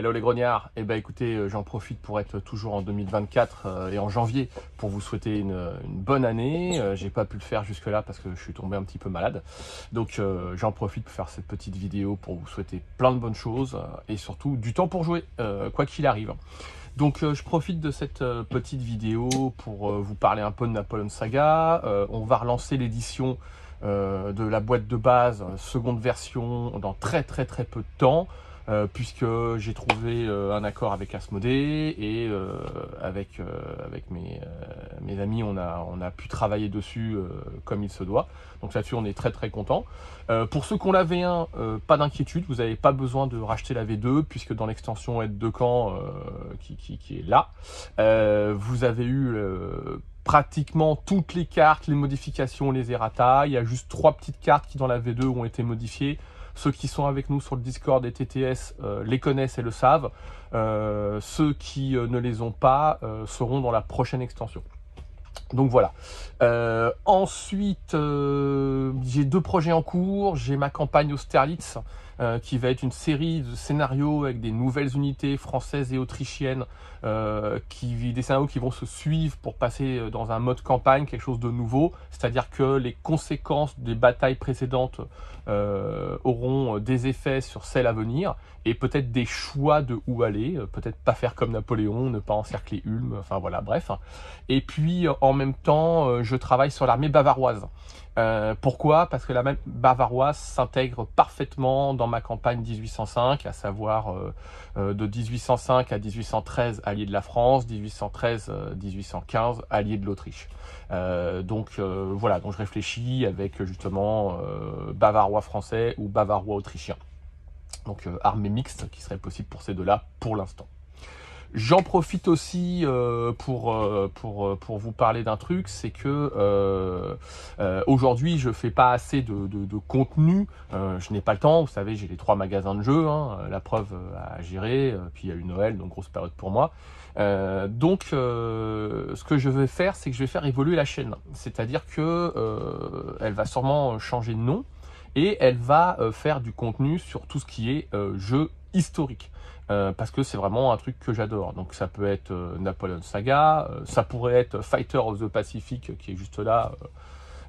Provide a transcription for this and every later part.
Hello les grognards, et eh ben écoutez, euh, j'en profite pour être toujours en 2024 euh, et en janvier pour vous souhaiter une, bonne année. Euh, j'ai pas pu le faire jusque là parce que je suis tombé un petit peu malade, donc j'en profite pour faire cette petite vidéo pour vous souhaiter plein de bonnes choses et surtout du temps pour jouer, quoi qu'il arrive. Donc je profite de cette petite vidéo pour vous parler un peu de Napoleon Saga. on va relancer l'édition de la boîte de base, seconde version, dans très très très peu de temps. Euh, puisque j'ai trouvé euh, un accord avec Asmodée et euh, avec, mes, amis, on a, pu travailler dessus comme il se doit. Donc là-dessus, on est très très content. pour ceux qui ont la V1, pas d'inquiétude, vous n'avez pas besoin de racheter la V2, puisque dans l'extension aide de camp qui, qui, qui, est là, vous avez eu pratiquement toutes les cartes, les modifications, les errata. Il y a juste trois petites cartes qui dans la V2 ont été modifiées. Ceux qui sont avec nous sur le Discord et TTS euh, les connaissent et le savent. Euh, ceux qui euh, ne les ont pas seront dans la prochaine extension. Donc voilà. ensuite, j'ai deux projets en cours. J'ai ma campagne Austerlitz. Euh, qui va être une série de scénarios avec des nouvelles unités françaises et autrichiennes, euh, qui, des scénarios qui vont se suivre pour passer euh, dans un mode campagne, quelque chose de nouveau, c'est-à-dire que les conséquences des batailles précédentes auront des effets sur celles à venir, et peut-être des choix de où aller, peut-être pas faire comme Napoléon, ne pas encercler Ulm, enfin voilà, bref. Et puis en même temps, je travaille sur l'armée bavaroise. Euh, pourquoi Parce que la même bavaroise s'intègre parfaitement dans ma campagne 1805, à savoir euh, euh, de 1805 à 1813 allié de la France, 1813-1815 allié de l'Autriche. donc voilà, donc je réfléchis avec justement bavarois français ou bavarois autrichien. Donc armée mixte qui serait possible pour ces deux-là pour l'instant. J'en profite aussi euh, pour, euh, euh, pour, vous parler d'un truc, c'est que aujourd'hui je fais pas assez de, contenu, je n'ai pas le temps, vous savez j'ai les trois magasins de jeux, hein, la preuve à gérer, puis il y a eu Noël, donc grosse période pour moi. donc ce que je vais faire, c'est que je vais faire évoluer la chaîne, c'est-à-dire qu'elle elle va sûrement changer de nom et elle va faire du contenu sur tout ce qui est jeux historique. Euh, parce que c'est vraiment un truc que j'adore. Donc ça peut être euh, Napoleon Saga, euh, ça pourrait être Fighter of the Pacific qui est juste là.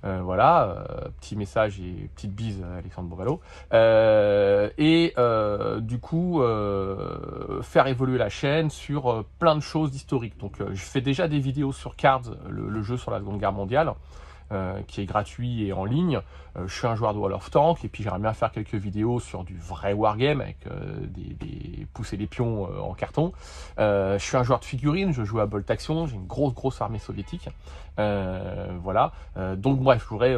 voilà, petit message et petite bise à Alexandre Bovalo. et du coup, faire évoluer la chaîne sur plein de choses historiques. Donc je fais déjà des vidéos sur Cards, le jeu sur la Seconde Guerre mondiale. Euh, qui est gratuit et en ligne. Euh, je suis un joueur de Wall of Tank et puis j'aimerais bien faire quelques vidéos sur du vrai wargame avec euh, des, des pousser des pions en carton. je suis un joueur de figurines, je joue à Bolt Action, j'ai une grosse grosse armée soviétique. voilà. donc bref, je voudrais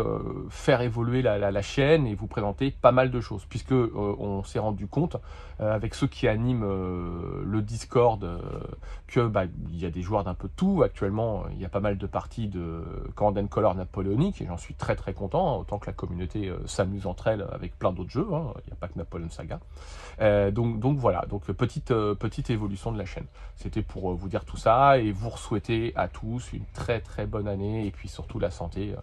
faire évoluer la, chaîne et vous présenter pas mal de choses puisque on s'est rendu compte avec ceux qui animent le Discord que bah, il y a des joueurs d'un peu tout actuellement. Il y a pas mal de parties de Command Color Napoleon et j'en suis très très content, autant que la communauté euh, s'amuse entre elles avec plein d'autres jeux, hein. il n'y a pas que Napoléon Saga. Euh, donc, donc voilà, donc petite, euh, petite évolution de la chaîne. C'était pour vous dire tout ça, et vous souhaiter à tous une très très bonne année, et puis surtout la santé.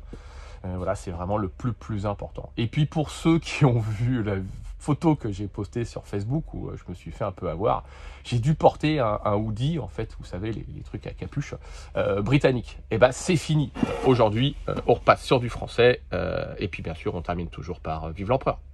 voilà, c'est vraiment le plus plus important. Et puis pour ceux qui ont vu la photo que j'ai postées sur Facebook où euh, je me suis fait un peu avoir, j'ai dû porter un, hoodie, en fait, vous savez, les, trucs à capuche, euh, britannique. Et eh ben c'est fini. Euh, aujourd'hui, on repasse sur du français. et puis bien sûr, on termine toujours par Vive l'Empereur.